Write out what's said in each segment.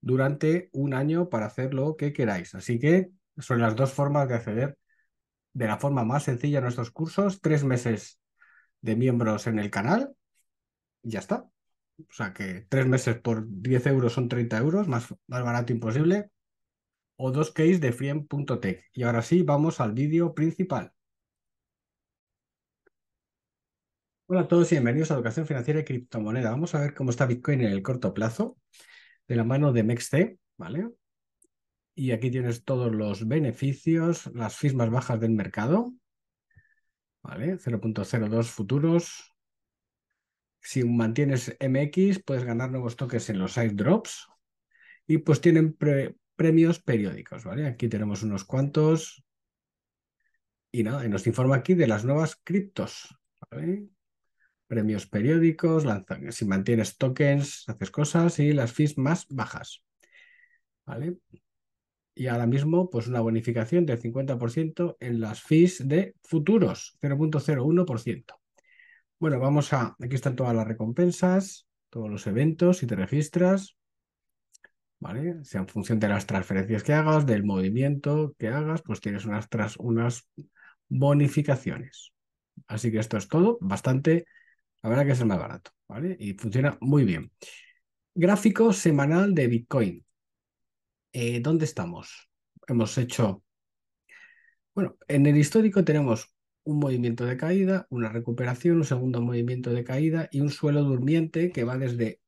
durante un año para hacer lo que queráis. Así que son las dos formas de acceder de la forma más sencilla a nuestros cursos, tres meses de miembros en el canal y ya está. O sea que tres meses por 10 euros son 30 euros, más, barato imposible. O dos case de friend.tech. Y ahora sí, vamos al vídeo principal. Hola a todos y bienvenidos a Educación Financiera y Criptomoneda. Vamos a ver cómo está Bitcoin en el corto plazo de la mano de MEXC, ¿vale? Y aquí tienes todos los beneficios, las firmas bajas del mercado, ¿vale? 0.02 futuros. Si mantienes MX, puedes ganar nuevos toques en los side drops. Y pues tienen premios periódicos, ¿vale? Aquí tenemos unos cuantos. Y nada, y nos informa aquí de las nuevas criptos, ¿vale? premios periódicos, lanzan, si mantienes tokens, haces cosas y las fees más bajas. ¿Vale? Y ahora mismo, pues una bonificación del 50% en las fees de futuros, 0.01%. Bueno, vamos a. Aquí están todas las recompensas, todos los eventos, si te registras. ¿Vale? Sea en función de las transferencias que hagas, del movimiento que hagas, pues tienes unas, unas bonificaciones. Así que esto es todo, bastante la verdad que es el más barato, ¿vale? Y funciona muy bien. Gráfico semanal de Bitcoin. Eh, ¿Dónde estamos? Hemos hecho... Bueno, en el histórico tenemos un movimiento de caída, una recuperación, un segundo movimiento de caída y un suelo durmiente que va desde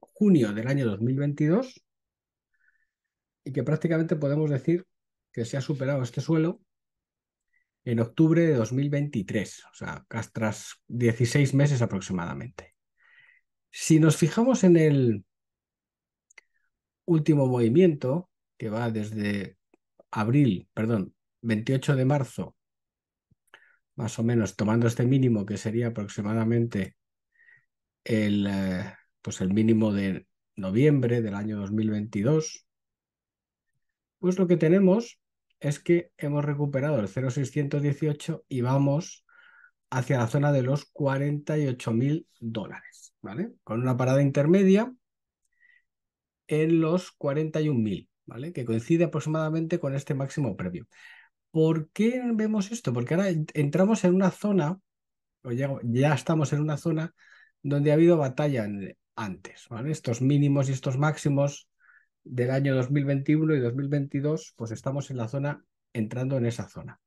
junio del año 2022 y que prácticamente podemos decir que se ha superado este suelo en octubre de 2023, o sea, tras 16 meses aproximadamente. Si nos fijamos en el último movimiento, que va desde abril, perdón, 28 de marzo, más o menos tomando este mínimo que sería aproximadamente el, eh, pues el mínimo de noviembre del año 2022, pues lo que tenemos es que hemos recuperado el 0,618 y vamos hacia la zona de los 48.000 mil dólares, ¿vale? Con una parada intermedia en los 41.000, ¿vale? Que coincide aproximadamente con este máximo previo. ¿Por qué vemos esto? Porque ahora entramos en una zona, o ya estamos en una zona donde ha habido batalla antes, ¿vale? Estos mínimos y estos máximos del año 2021 y 2022, pues estamos en la zona, entrando en esa zona.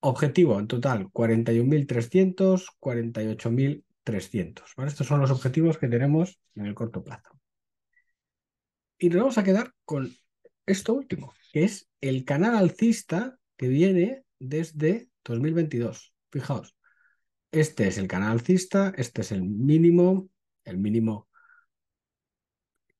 Objetivo en total 41.300, 48.300. ¿vale? Estos son los objetivos que tenemos en el corto plazo. Y nos vamos a quedar con esto último, que es el canal alcista que viene desde 2022. Fijaos, este es el canal alcista, este es el mínimo, el mínimo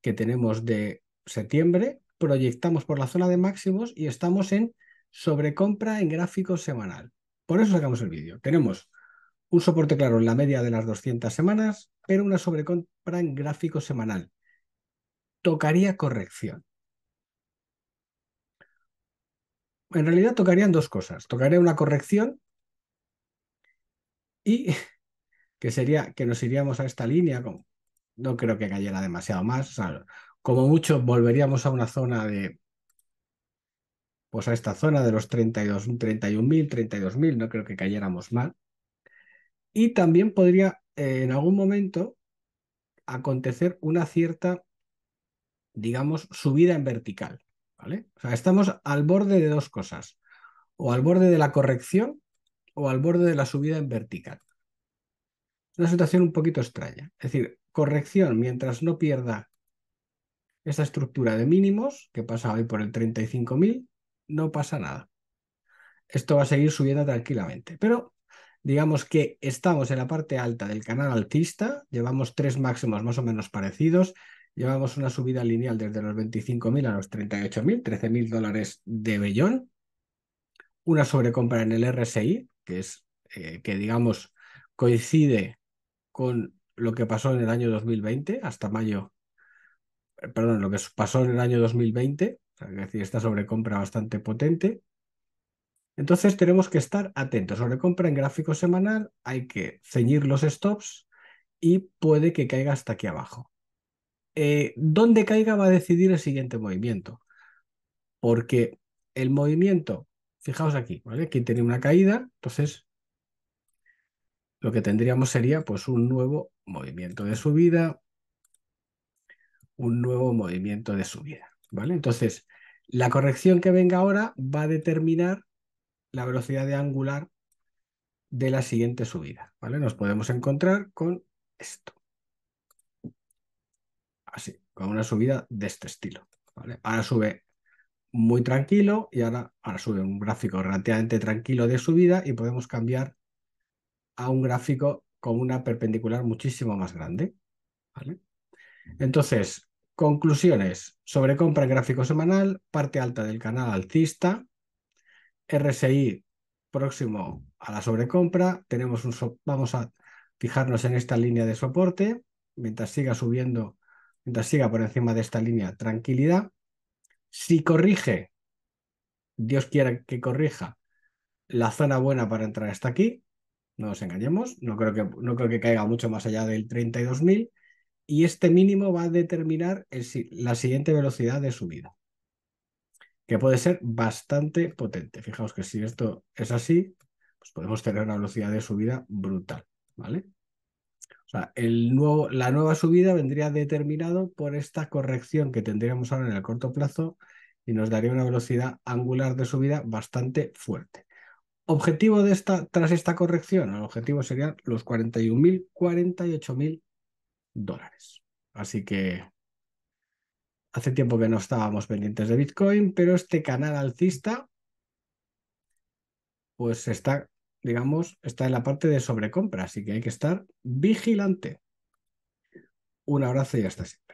que tenemos de septiembre, proyectamos por la zona de máximos y estamos en sobrecompra en gráfico semanal. Por eso sacamos el vídeo. Tenemos un soporte claro en la media de las 200 semanas, pero una sobrecompra en gráfico semanal. Tocaría corrección. En realidad tocarían dos cosas. Tocaría una corrección y que sería que nos iríamos a esta línea, con no creo que cayera demasiado más. como mucho, volveríamos a una zona de. Pues a esta zona de los 31.000, 32.000, no creo que cayéramos mal. Y también podría eh, en algún momento acontecer una cierta, digamos, subida en vertical. ¿vale? O sea, estamos al borde de dos cosas, o al borde de la corrección o al borde de la subida en vertical. una situación un poquito extraña. Es decir, corrección mientras no pierda esa estructura de mínimos, que pasa hoy por el 35.000, no pasa nada. Esto va a seguir subiendo tranquilamente, pero digamos que estamos en la parte alta del canal altista, llevamos tres máximos más o menos parecidos, llevamos una subida lineal desde los 25.000 a los 38.000, 13.000 dólares de bellón, una sobrecompra en el RSI, que es eh, que digamos coincide con lo que pasó en el año 2020 hasta mayo, eh, perdón, lo que pasó en el año 2020, es decir, esta sobrecompra bastante potente. Entonces tenemos que estar atentos. Sobrecompra en gráfico semanal, hay que ceñir los stops y puede que caiga hasta aquí abajo. Eh, ¿Dónde caiga va a decidir el siguiente movimiento? Porque el movimiento, fijaos aquí, ¿vale? Aquí tenía una caída, entonces lo que tendríamos sería pues un nuevo movimiento de subida, un nuevo movimiento de subida. ¿vale? Entonces, la corrección que venga ahora va a determinar la velocidad de angular de la siguiente subida. ¿vale? Nos podemos encontrar con esto. Así, con una subida de este estilo. ¿vale? Ahora sube muy tranquilo y ahora, ahora sube un gráfico relativamente tranquilo de subida y podemos cambiar a un gráfico con una perpendicular muchísimo más grande. ¿vale? Entonces, conclusiones sobre compra en gráfico semanal, parte alta del canal alcista, RSI próximo a la sobrecompra, tenemos un vamos a fijarnos en esta línea de soporte, mientras siga subiendo, mientras siga por encima de esta línea, tranquilidad. Si corrige, Dios quiera que corrija, la zona buena para entrar hasta aquí, no nos engañemos, no creo que, no creo que caiga mucho más allá del 32.000 y este mínimo va a determinar el, la siguiente velocidad de subida, que puede ser bastante potente. Fijaos que si esto es así, pues podemos tener una velocidad de subida brutal, ¿vale? O sea, el nuevo, la nueva subida vendría determinado por esta corrección que tendríamos ahora en el corto plazo y nos daría una velocidad angular de subida bastante fuerte. Objetivo de esta, tras esta corrección, el objetivo serían los 41.000, 48.000 dólares. Así que hace tiempo que no estábamos pendientes de Bitcoin, pero este canal alcista, pues está, digamos, está en la parte de sobrecompra, así que hay que estar vigilante. Un abrazo y hasta siempre.